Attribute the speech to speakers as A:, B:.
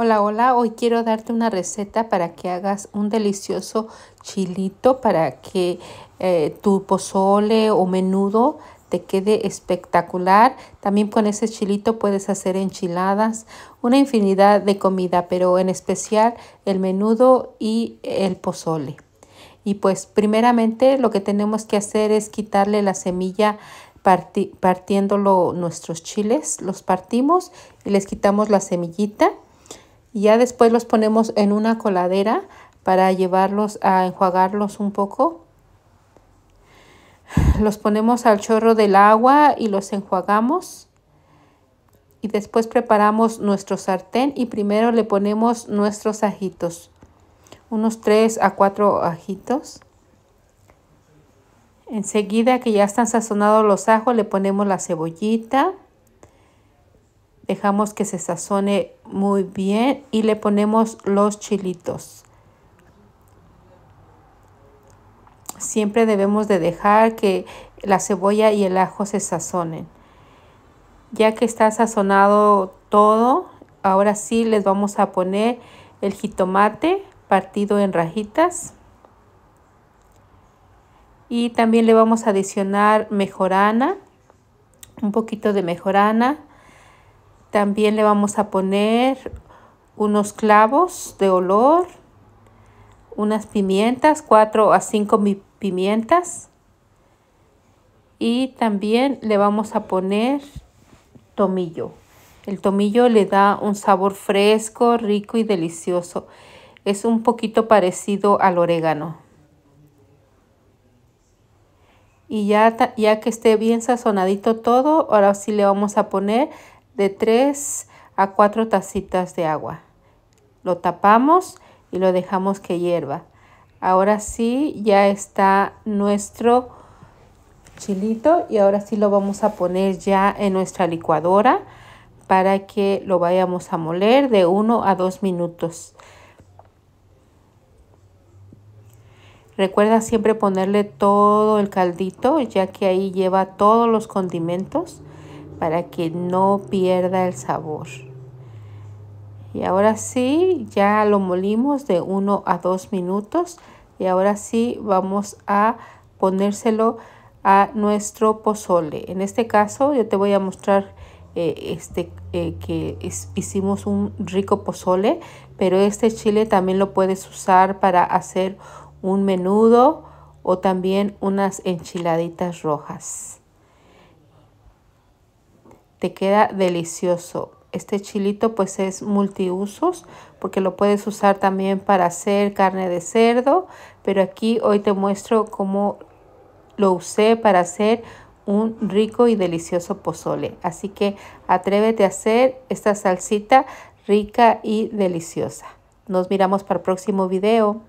A: Hola, hola, hoy quiero darte una receta para que hagas un delicioso chilito para que eh, tu pozole o menudo te quede espectacular. También con ese chilito puedes hacer enchiladas, una infinidad de comida, pero en especial el menudo y el pozole. Y pues primeramente lo que tenemos que hacer es quitarle la semilla partiendo nuestros chiles. Los partimos y les quitamos la semillita y ya después los ponemos en una coladera para llevarlos a enjuagarlos un poco. Los ponemos al chorro del agua y los enjuagamos. Y después preparamos nuestro sartén y primero le ponemos nuestros ajitos. Unos 3 a 4 ajitos. Enseguida que ya están sazonados los ajos le ponemos la cebollita. Dejamos que se sazone muy bien y le ponemos los chilitos. Siempre debemos de dejar que la cebolla y el ajo se sazonen. Ya que está sazonado todo, ahora sí les vamos a poner el jitomate partido en rajitas. Y también le vamos a adicionar mejorana, un poquito de mejorana, también le vamos a poner unos clavos de olor, unas pimientas, 4 a 5 pimientas. Y también le vamos a poner tomillo. El tomillo le da un sabor fresco, rico y delicioso. Es un poquito parecido al orégano. Y ya, ya que esté bien sazonadito todo, ahora sí le vamos a poner de 3 a 4 tacitas de agua. Lo tapamos y lo dejamos que hierva. Ahora sí ya está nuestro chilito y ahora sí lo vamos a poner ya en nuestra licuadora para que lo vayamos a moler de 1 a 2 minutos. Recuerda siempre ponerle todo el caldito ya que ahí lleva todos los condimentos para que no pierda el sabor. Y ahora sí, ya lo molimos de 1 a 2 minutos. Y ahora sí vamos a ponérselo a nuestro pozole. En este caso yo te voy a mostrar eh, este, eh, que hicimos un rico pozole, pero este chile también lo puedes usar para hacer un menudo o también unas enchiladitas rojas te queda delicioso. Este chilito pues es multiusos porque lo puedes usar también para hacer carne de cerdo, pero aquí hoy te muestro cómo lo usé para hacer un rico y delicioso pozole. Así que atrévete a hacer esta salsita rica y deliciosa. Nos miramos para el próximo video.